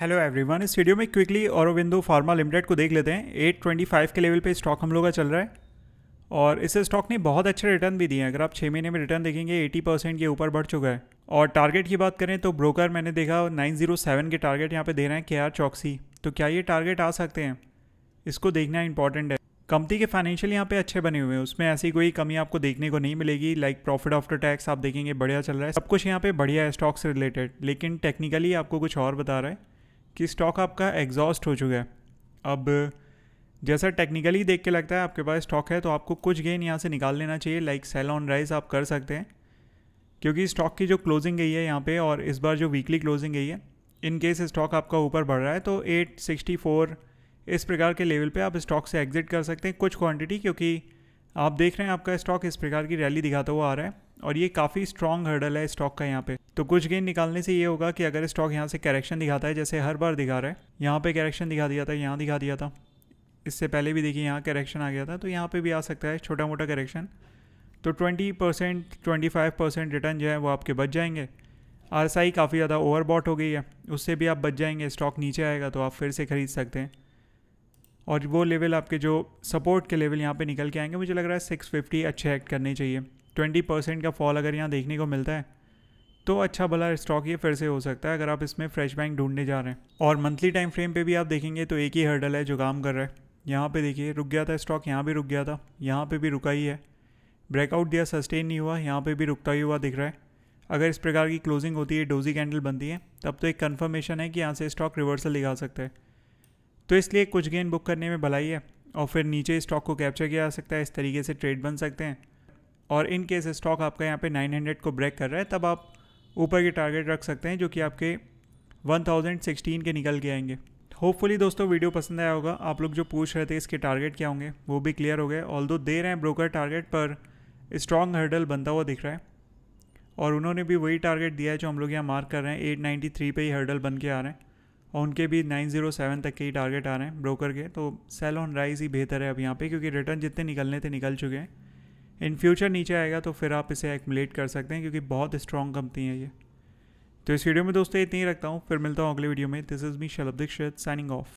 hello everyone इस video में quickly Aurobindo pharma limited को देख लेते हैं 825 के लेवल पे स्टॉक हम लोग का चल रहा है और इस स्टॉक ने बहुत अच्छे रिटर्न भी दिए हैं अगर आप छः महीने में रिटर्न देखेंगे 80 परसेंट के ऊपर बढ़ चुका है और टारगेट की बात करें तो ब्रोकर मैंने देखा नाइन के टारगेट यहाँ पर दे रहे हैं के आर चौकसी तो क्या ये टारगेट आ सकते हैं इसको देखना इंपॉर्टेंट है कंपनी के फाइनेंशियल यहाँ पे अच्छे बने हुए हैं उसमें ऐसी कोई कमी आपको देखने को नहीं मिलेगी लाइक प्रॉफिट आफ्टर टैक्स आप देखेंगे बढ़िया चल रहा है सब कुछ यहाँ पे बढ़िया है स्टॉक से रिलेटेड लेकिन टेक्निकली आपको कुछ और बता रहा है कि स्टॉक आपका एग्जॉस्ट हो चुका है अब जैसा टेक्निकली देख के लगता है आपके पास स्टॉक है तो आपको कुछ गेन यहाँ से निकाल लेना चाहिए लाइक सेल ऑन राइज आप कर सकते हैं क्योंकि स्टॉक की जो क्लोजिंग गई है यहाँ पे और इस बार जो वीकली क्लोजिंग गई है इन केस स्टॉक आपका ऊपर बढ़ रहा है तो 864 इस प्रकार के लेवल पे आप स्टॉक से एग्जिट कर सकते हैं कुछ क्वांटिटी क्योंकि आप देख रहे हैं आपका स्टॉक इस प्रकार की रैली दिखाता हुआ आ रहा है और ये काफ़ी स्ट्रॉन्ग हर्डल है स्टॉक का यहाँ पे तो कुछ गेन निकालने से ये होगा कि अगर स्टॉक यहाँ से करेक्शन दिखाता है जैसे हर बार दिखा रहा है यहाँ पे करेक्शन दिखा दिया था यहाँ दिखा दिया था इससे पहले भी देखिए यहाँ करेक्शन आ गया था तो यहाँ पे भी आ सकता है छोटा मोटा करेक्शन तो ट्वेंटी परसेंट ट्वेंटी रिटर्न जो है वो आपके बच जाएंगे आर काफ़ी ज़्यादा ओवरबॉट हो गई है उससे भी आप बच जाएंगे स्टॉक नीचे आएगा तो आप फिर से ख़रीद सकते हैं और वो लेवल आपके जो सपोर्ट के लेवल यहाँ पे निकल के आएंगे मुझे लग रहा है 650 अच्छे एक्ट करने चाहिए ट्वेंटी परसेंट का फॉल अगर यहाँ देखने को मिलता है तो अच्छा भला स्टॉक ये फिर से हो सकता है अगर आप इसमें फ्रेश बैंक ढूंढने जा रहे हैं और मंथली टाइम फ्रेम पे भी आप देखेंगे तो एक ही हर्डल है जो काम कर रहा है यहाँ पे देखिए रुक गया था स्टॉक यहाँ भी रुक गया था यहाँ पे भी रुका ही है ब्रेकआउट दिया सस्टेन नहीं हुआ यहाँ पे भी रुकता ही हुआ दिख रहा है अगर इस प्रकार की क्लोजिंग होती है डोजी कैंडल बनती है तब तो एक कन्फर्मेशन है कि यहाँ से स्टॉक रिवर्सल दिखा सकता है तो इसलिए कुछ गेन बुक करने में भलाई है और फिर नीचे स्टॉक को कैप्चर किया जा सकता है इस तरीके से ट्रेड बन सकते हैं और इन केस स्टॉक आपका यहाँ पे 900 को ब्रेक कर रहा है तब आप ऊपर के टारगेट रख सकते हैं जो कि आपके 1016 के निकल के आएंगे होपफुली दोस्तों वीडियो पसंद आया होगा आप लोग जो पूछ रहे थे इसके टारगेट क्या होंगे वो भी क्लियर हो गए ऑल दे रहे हैं ब्रोकर टारगेट पर स्ट्रॉन्ग हर्डल बनता हुआ दिख रहा है और उन्होंने भी वही टारगेट दिया है जो हम लोग यहाँ मार्क कर रहे हैं एट नाइन्टी थ्री ही हर्डल बन के आ रहे हैं और उनके भी नाइन जीरो सेवन तक के ही टारगेट आ रहे हैं ब्रोकर के तो सेल ऑन राइज ही बेहतर है अब यहाँ पे क्योंकि रिटर्न जितने निकलने थे निकल चुके हैं इन फ्यूचर नीचे आएगा तो फिर आप इसे एकमुलेट कर सकते हैं क्योंकि बहुत स्ट्रॉन्ग कंपनी है ये तो इस वीडियो में दोस्तों इतनी ही रखता हूँ फिर मिलता हूँ अगले वीडियो में this is me Shalabh Dixit signing of